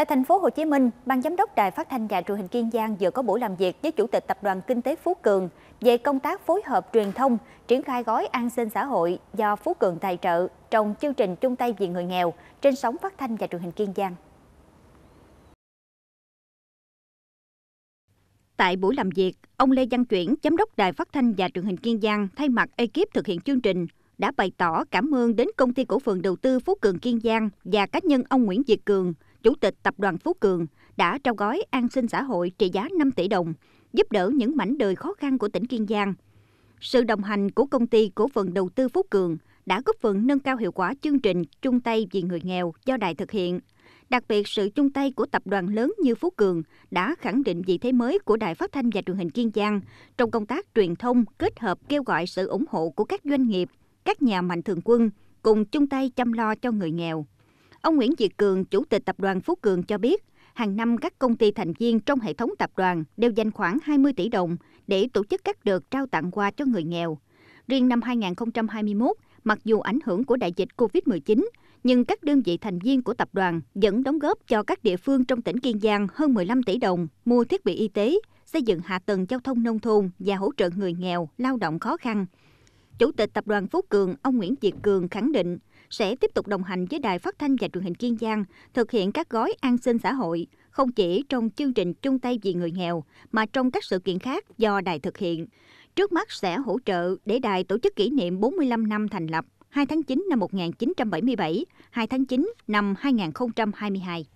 Tại thành phố Hồ Chí Minh, Ban giám đốc Đài Phát thanh và Truyền hình Kiên Giang vừa có buổi làm việc với Chủ tịch Tập đoàn Kinh tế Phú Cường về công tác phối hợp truyền thông, triển khai gói an sinh xã hội do Phú Cường tài trợ trong chương trình chung tay vì người nghèo trên sóng phát thanh và truyền hình Kiên Giang. Tại buổi làm việc, ông Lê Văn Chuyển, giám đốc Đài Phát thanh và Truyền hình Kiên Giang thay mặt ekip thực hiện chương trình đã bày tỏ cảm ơn đến công ty cổ phần đầu tư Phú Cường Kiên Giang và cá nhân ông Nguyễn Việt Cường – Chủ tịch Tập đoàn Phú Cường đã trao gói an sinh xã hội trị giá 5 tỷ đồng, giúp đỡ những mảnh đời khó khăn của tỉnh Kiên Giang. Sự đồng hành của công ty cổ phần đầu tư Phú Cường đã góp phần nâng cao hiệu quả chương trình chung tay vì người nghèo do đài thực hiện. Đặc biệt, sự chung tay của tập đoàn lớn như Phú Cường đã khẳng định vị thế mới của Đài Phát thanh và Truyền hình Kiên Giang trong công tác truyền thông kết hợp kêu gọi sự ủng hộ của các doanh nghiệp, các nhà mạnh thường quân cùng chung tay chăm lo cho người nghèo. Ông Nguyễn Việt Cường, Chủ tịch Tập đoàn Phú Cường cho biết, hàng năm các công ty thành viên trong hệ thống tập đoàn đều dành khoảng 20 tỷ đồng để tổ chức các đợt trao tặng quà cho người nghèo. Riêng năm 2021, mặc dù ảnh hưởng của đại dịch COVID-19, nhưng các đơn vị thành viên của tập đoàn vẫn đóng góp cho các địa phương trong tỉnh Kiên Giang hơn 15 tỷ đồng mua thiết bị y tế, xây dựng hạ tầng giao thông nông thôn và hỗ trợ người nghèo, lao động khó khăn. Chủ tịch Tập đoàn Phú Cường, ông Nguyễn Việt Cường khẳng định sẽ tiếp tục đồng hành với Đài Phát thanh và Truyền hình Kiên Giang thực hiện các gói an sinh xã hội, không chỉ trong chương trình chung tay vì người nghèo mà trong các sự kiện khác do đài thực hiện. Trước mắt sẽ hỗ trợ để đài tổ chức kỷ niệm 45 năm thành lập 2 tháng 9 năm 1977, 2 tháng 9 năm 2022.